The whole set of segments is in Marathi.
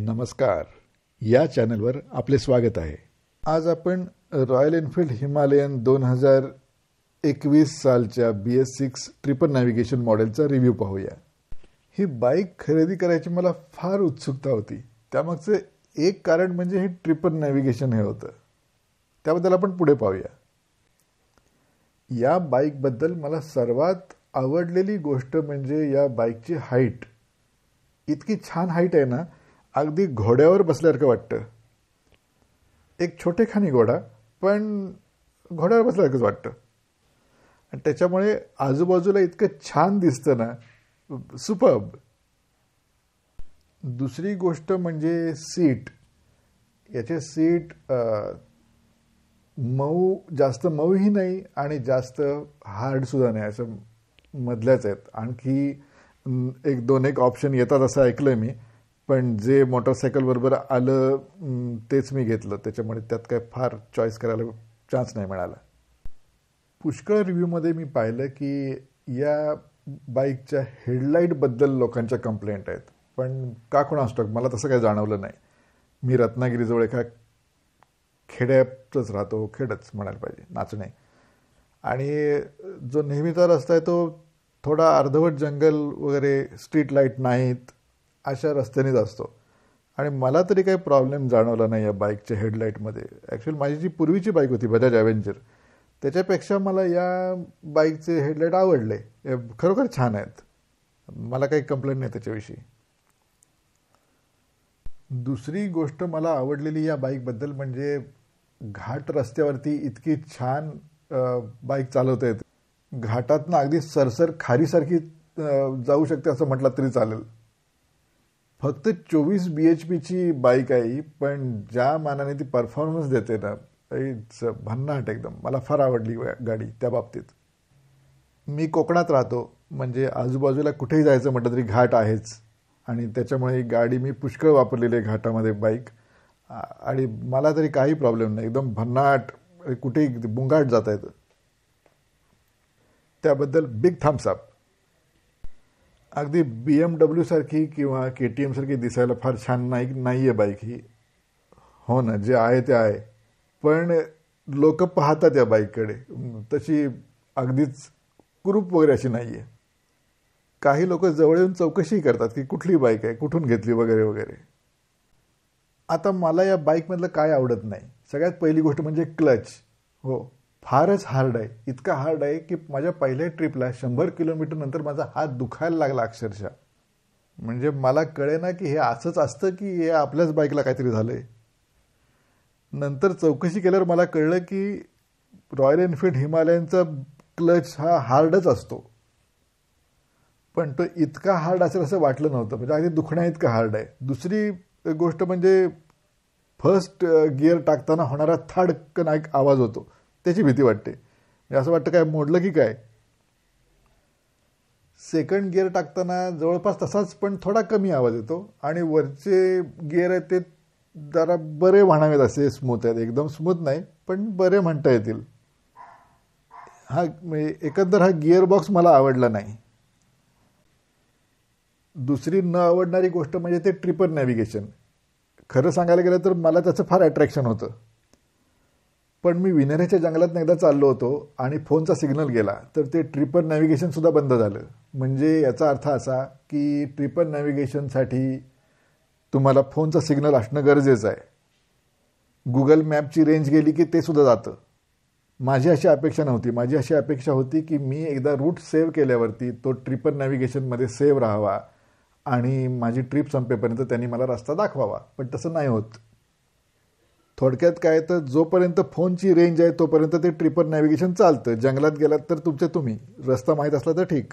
नमस्कार या चॅनलवर आपले स्वागत आहे आज आपण रॉयल एनफील्ड हिमालयन दोन हजार एकवीस सालच्या B S six triple navigation मॉडेलचा रिव्ह्यू पाहूया ही बाईक खरेदी करायची मला फार उत्सुकता होती त्यामागचं एक कारण म्हणजे हे ट्रिपल नॅव्हिगेशन हे होतं त्याबद्दल आपण पुढे पाहूया या बाईकबद्दल मला सर्वात आवडलेली गोष्ट म्हणजे या बाईकची हाईट इतकी छान हाईट आहे ना अगदी घोड्यावर बसल्यासारखं वाटतं एक छोटेखानी घोडा पण घोड्यावर बसल्यासारखंच वाटतं आणि त्याच्यामुळे आजूबाजूला इतकं छान दिसतं ना सुपब दुसरी गोष्ट म्हणजे सीट याचे सीट मऊ जास्त मऊही नाही आणि जास्त हार्डसुद्धा नाही असं मधल्याच आहेत आणखी एक दोन एक ऑप्शन येतात असं ऐकलं मी पण जे मोटरसायकल बरोबर आलं तेच मी घेतलं त्याच्यामुळे त्यात काय फार चॉईस करायला चान्स नाही मिळाला पुष्कळ रिव्ह्यूमध्ये मी पाहिलं की या बाईकच्या हेडलाईटबद्दल लोकांच्या कंप्लेंट आहेत पण का कोण असतो मला तसं काही जाणवलं नाही मी रत्नागिरीजवळ एका खेड्यातच राहतो खेडच म्हणायला पाहिजे नाचणे आणि जो नेहमीचा रस्ता आहे तो थोडा अर्धवट जंगल वगैरे स्ट्रीट लाईट नाहीत अशा रस्त्यानेच असतो आणि मला तरी काही प्रॉब्लेम जाणवला नाही या बाईकच्या हेडलाईटमध्ये ॲक्च्युली माझी जी पूर्वीची बाईक होती बजाज ॲव्हेंजर त्याच्यापेक्षा मला या बाईकचे हेडलाईट आवडले खरोखर छान आहेत मला काही कंप्लेंट नाही त्याच्याविषयी दुसरी गोष्ट मला आवडलेली या बाईकबद्दल म्हणजे घाट रस्त्यावरती इतकी छान बाईक चालवता येते घाटातनं अगदी सरसर खारीसारखी जाऊ शकते असं म्हटलं तरी चालेल फक्त चोवीस बी एच पीची बाईक आहे पण ज्या मानाने ती परफॉर्मन्स देते ना इट्स भन्नाट एकदम मला फार आवडली गाडी त्या बाबतीत मी कोकणात राहतो म्हणजे आजूबाजूला कुठेही जायचं म्हटलं तरी घाट आहेच आणि त्याच्यामुळे ही गाडी मी पुष्कळ वापरलेली आहे घाटामध्ये बाईक आणि मला तरी काही प्रॉब्लेम नाही एकदम भन्नाट कुठेही बुंगाट जाता येतं त्याबद्दल बिग थम्सअप अगदी बी एम डब्ल्यूसारखी किंवा के टी एमसारखी दिसायला फार छान नाही नाही आहे बाईक ही हो ना जे आहे ते आहे पण लोक पाहतात या बाईककडे तशी अगदीच कुरूप वगैरे अशी नाही आहे काही लोक जवळ येऊन चौकशी करतात की कुठली बाईक आहे कुठून घेतली वगैरे वगैरे आता मला या बाईकमधलं काय आवडत नाही सगळ्यात पहिली गोष्ट म्हणजे क्लच हो फारच हार्ड आहे इतका हार्ड आहे की माझ्या पहिल्या ट्रिपला शंभर किलोमीटर नंतर माझा हात दुखायला लागला अक्षरशः म्हणजे मला कळे ना की हे असंच असतं की हे आपल्याच बाईकला काहीतरी झालं आहे नंतर चौकशी केल्यावर मला कळलं की रॉयल एनफील्ड हिमालयनचा क्लच हा हार्डच असतो पण तो इतका हार्ड असेल असं वाटलं नव्हतं म्हणजे अगदी दुखणं इतका हार्ड आहे दुसरी गोष्ट म्हणजे फर्स्ट गिअर टाकताना होणारा थाडकन एक आवाज होतो त्याची भीती वाटते म्हणजे असं वाटतं काय मोडलं की काय सेकंड गिअर टाकताना जवळपास तसाच पण थोडा कमी आवाज येतो आणि वरचे गिअर आहेत ते जरा बरे म्हणावेत असे स्मूथ आहेत एकदम स्मूथ नाही पण बरे म्हणता येतील हा म्हणजे एकंदर हा गिअर बॉक्स मला आवडला नाही दुसरी न आवडणारी गोष्ट म्हणजे ते ट्रिपर नॅव्हिगेशन खरं सांगायला गेलं तर मला त्याचं फार अट्रॅक्शन होतं पण मी विनेऱ्याच्या जंगलात एकदा चाललो होतो आणि फोनचा सिग्नल गेला तर ते ट्रिपर नॅव्हिगेशनसुद्धा बंद झालं म्हणजे याचा अर्थ असा की ट्रिपर नॅव्हिगेशनसाठी तुम्हाला फोनचा सिग्नल असणं गरजेचं आहे गुगल मॅपची रेंज गेली की ते सुद्धा जातं माझी अशी अपेक्षा नव्हती माझी अशी अपेक्षा होती की मी एकदा रूट सेव्ह केल्यावरती तो ट्रिपर नॅव्हिगेशनमध्ये सेव्ह राहावा आणि माझी ट्रिप संपेपर्यंत त्यांनी मला रस्ता दाखवावा पण तसं नाही होत थोडक्यात काय तर जोपर्यंत फोनची रेंज आहे तोपर्यंत ते ट्रिपर नॅव्हिगेशन चालतं जंगलात गेलात तर तुमचे तुम्ही रस्ता माहीत असला तर ठीक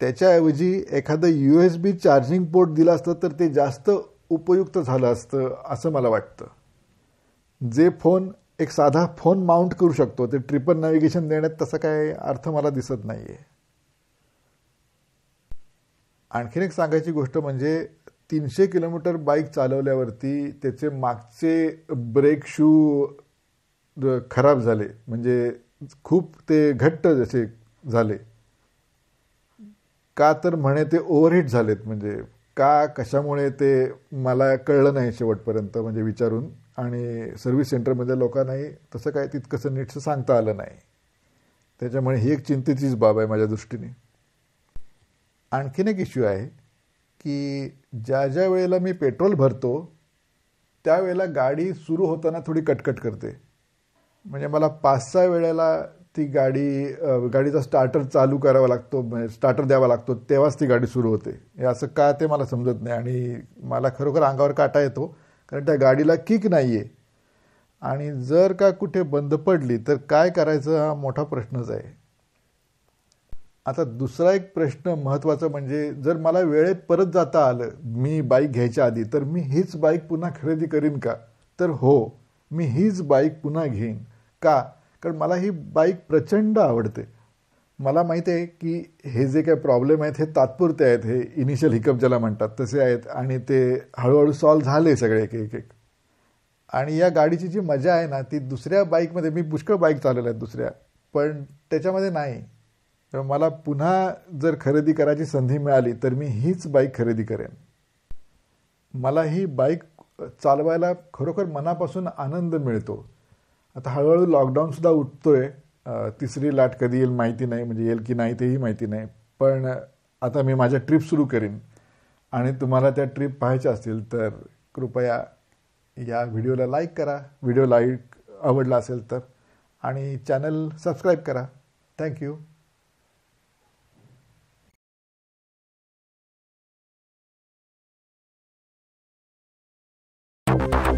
त्याच्याऐवजी एखादं U S B charging port दिलं असतं तर ते जास्त उपयुक्त झालं असतं असं मला वाटतं जे फोन एक साधा फोन माउंट करू शकतो ते ट्रिपल नॅव्हिगेशन देण्यात तसा काय अर्थ मला दिसत नाही आहे आणखीन एक सांगायची गोष्ट म्हणजे तीनशे किलोमीटर बाईक चालवल्यावरती त्याचे मागचे ब्रेक शू खराब झाले म्हणजे खूप ते घट्ट जसे झाले का तर म्हणे ते ओव्हरहीट झालेत म्हणजे का कशामुळे ते मला कळलं नाही शेवटपर्यंत म्हणजे विचारून आणि सर्व्हिस सेंटरमध्ये लोकांनाही तसं काय तितकंसं नीटसं सांगता आलं नाही त्याच्यामुळे ही एक चिंतेचीच बाब आहे माझ्या दृष्टीने आणखीन एक इश्यू आहे की ज्या ज्या वेळेला मी पेट्रोल भरतो त्यावेळेला गाडी सुरू होताना थोडी कटकट करते म्हणजे मला पाच सहा वेळेला ती गाडी गाडीचा स्टार्टर चालू करावा लागतो स्टार्टर म्हणजे द्यावा लागतो तेव्हाच ती गाडी सुरू होते हे असं का ते मला समजत नाही आणि मला खरोखर अंगावर काटा येतो कारण त्या गाडीला किक नाही आहे आणि जर का कुठे बंद पडली तर काय करायचं हा मोठा प्रश्नच आहे आता दुसरा एक प्रश्न महत्त्वाचा म्हणजे जर मला वेळेत परत जाता आलं मी बाईक घ्यायच्या आधी तर मी हीच बाईक पुन्हा खरेदी करीन का तर हो मी हीच बाईक पुन्हा घेईन का कारण मला ही बाईक प्रचंड आवडते मला माहीत आहे की हे जे काही प्रॉब्लेम आहेत हे तात्पुरते आहेत हे इनिशियल हिकअप ज्याला म्हणतात तसे आहेत आणि ते हळूहळू सॉल्व झाले सगळे एक एक एक आणि या गाडीची जी मजा आहे ना ती दुसऱ्या बाईकमध्ये मी पुष्कळ बाईक चालवल्या आहेत दुसऱ्या पण त्याच्यामध्ये नाही मला पुन्हा जर खरेदी करायची संधी मिळाली तर मी हीच बाईक खरेदी करेन मला ही बाईक चालवायला खरोखर मनापासून आनंद मिळतो आता हळूहळू लॉकडाऊनसुद्धा उठतोय तिसरी लाट कधी येईल माहिती नाही म्हणजे येईल की नाही तेही माहिती नाही पण आता मी माझ्या ट्रिप सुरू करीन आणि तुम्हाला त्या ट्रिप पाहायच्या असतील तर कृपया या व्हिडिओला लाईक करा व्हिडिओ लाईक आवडला असेल तर आणि चॅनल सबस्क्राईब करा थँक्यू Thank you.